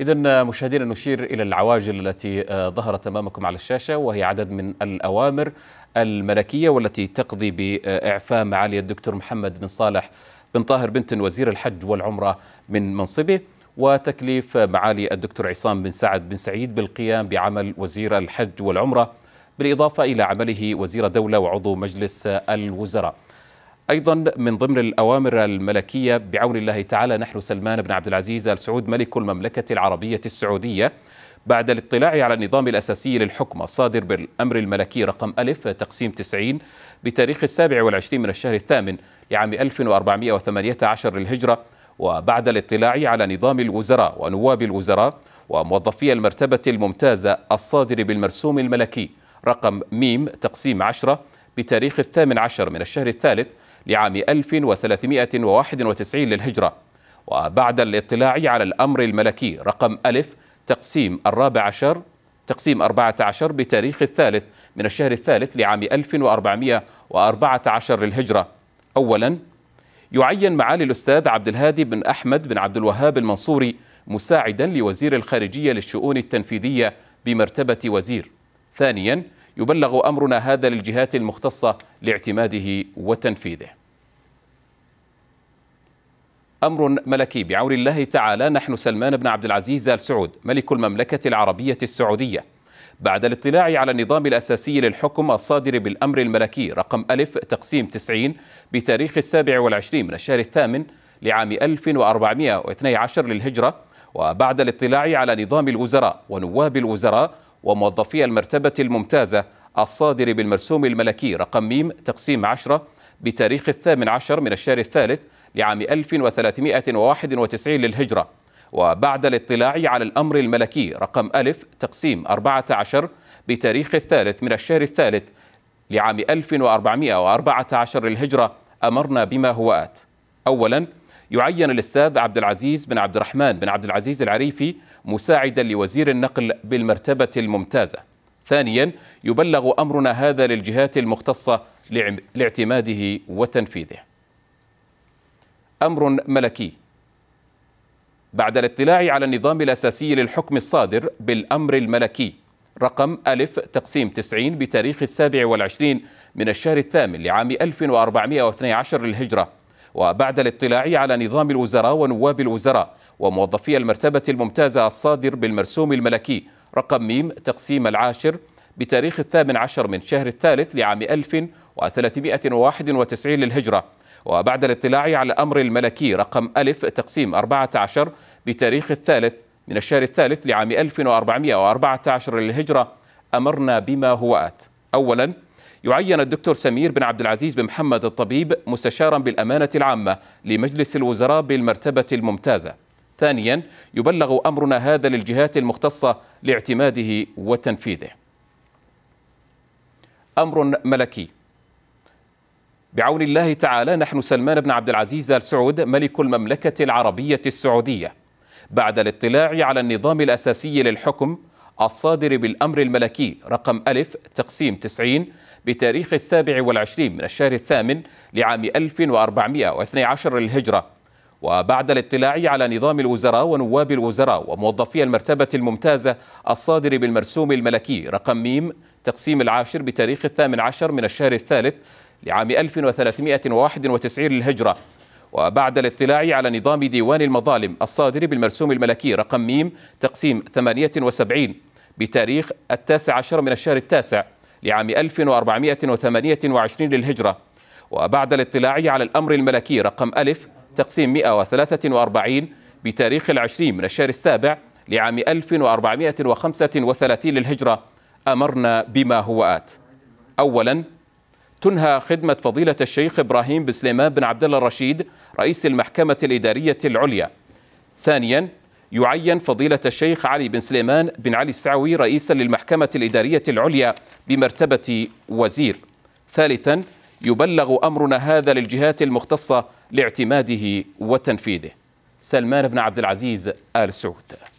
إذا مشاهدينا نشير إلى العواجل التي آه، ظهرت أمامكم على الشاشة وهي عدد من الأوامر الملكية والتي تقضي بإعفاء معالي الدكتور محمد بن صالح بن طاهر بنتن وزير الحج والعمرة من منصبه وتكليف معالي الدكتور عصام بن سعد بن سعيد بالقيام بعمل وزير الحج والعمرة بالإضافة إلى عمله وزير دولة وعضو مجلس الوزراء أيضا من ضمن الأوامر الملكية بعون الله تعالى نحن سلمان بن عبد العزيز آل سعود ملك المملكة العربية السعودية بعد الاطلاع على النظام الأساسي للحكم الصادر بالأمر الملكي رقم ألف تقسيم 90 بتاريخ السابع والعشرين من الشهر الثامن لعام 1418 للهجرة وبعد الاطلاع على نظام الوزراء ونواب الوزراء وموظفي المرتبة الممتازة الصادر بالمرسوم الملكي رقم ميم تقسيم 10 بتاريخ الثامن عشر من الشهر الثالث لعام 1391 للهجرة وبعد الاطلاع على الأمر الملكي رقم ألف تقسيم الرابع عشر تقسيم 14 بتاريخ الثالث من الشهر الثالث لعام 1414 للهجرة أولا يعين معالي الأستاذ عبد الهادي بن أحمد بن عبد الوهاب المنصوري مساعدا لوزير الخارجية للشؤون التنفيذية بمرتبة وزير ثانيا يبلغ أمرنا هذا للجهات المختصة لاعتماده وتنفيذه أمر ملكي بعون الله تعالى نحن سلمان بن عبد العزيز آل سعود ملك المملكة العربية السعودية بعد الاطلاع على النظام الأساسي للحكم الصادر بالأمر الملكي رقم ألف تقسيم 90 بتاريخ السابع والعشرين من الشهر الثامن لعام 1412 للهجرة وبعد الاطلاع على نظام الوزراء ونواب الوزراء وموظفي المرتبة الممتازة الصادر بالمرسوم الملكي رقم ميم تقسيم 10 بتاريخ الثامن عشر من الشهر الثالث لعام 1391 للهجرة وبعد الاطلاع على الأمر الملكي رقم ألف تقسيم 14 بتاريخ الثالث من الشهر الثالث لعام 1414 للهجرة أمرنا بما هو آت أولاً يعين الأستاذ عبد العزيز بن عبد الرحمن بن عبد العزيز العريفي مساعدا لوزير النقل بالمرتبة الممتازة ثانيا يبلغ أمرنا هذا للجهات المختصة لاعتماده وتنفيذه امر ملكي بعد الاطلاع على النظام الاساسي للحكم الصادر بالامر الملكي رقم ألف تقسيم 90 بتاريخ السابع والعشرين من الشهر الثامن لعام 1412 للهجرة وبعد الاطلاع على نظام الوزراء ونواب الوزراء وموظفي المرتبة الممتازة الصادر بالمرسوم الملكي رقم ميم تقسيم العاشر بتاريخ الثامن عشر من شهر الثالث لعام 1391 للهجرة وبعد الاطلاع على أمر الملكي رقم ألف تقسيم 14 بتاريخ الثالث من الشهر الثالث لعام 1414 للهجرة أمرنا بما هو آت أولا يعين الدكتور سمير بن عبد العزيز بن محمد الطبيب مستشارا بالأمانة العامة لمجلس الوزراء بالمرتبة الممتازة ثانيا يبلغ أمرنا هذا للجهات المختصة لاعتماده وتنفيذه أمر ملكي بعون الله تعالى نحن سلمان بن عبد العزيز ال سعود ملك المملكة العربية السعودية بعد الاطلاع على النظام الأساسي للحكم الصادر بالأمر الملكي رقم ألف تقسيم 90 بتاريخ السابع والعشرين من الشهر الثامن لعام 1412 للهجرة وبعد الاطلاع على نظام الوزراء ونواب الوزراء وموظفي المرتبة الممتازة الصادر بالمرسوم الملكي رقم ميم تقسيم العاشر بتاريخ الثامن عشر من الشهر الثالث لعام 1391 للهجرة وبعد الاطلاع على نظام ديوان المظالم الصادر بالمرسوم الملكي رقم ميم تقسيم 78 بتاريخ التاسع عشر من الشهر التاسع لعام 1428 للهجرة وبعد الاطلاع على الأمر الملكي رقم ألف تقسيم 143 بتاريخ العشرين من الشهر السابع لعام 1435 للهجرة أمرنا بما هو آت أولاً تنهى خدمة فضيلة الشيخ إبراهيم بن سليمان بن عبد الله الرشيد رئيس المحكمة الإدارية العليا. ثانيا يعين فضيلة الشيخ علي بن سليمان بن علي السعوي رئيسا للمحكمة الإدارية العليا بمرتبة وزير. ثالثا يبلغ أمرنا هذا للجهات المختصة لاعتماده وتنفيذه. سلمان بن عبد العزيز آل سعود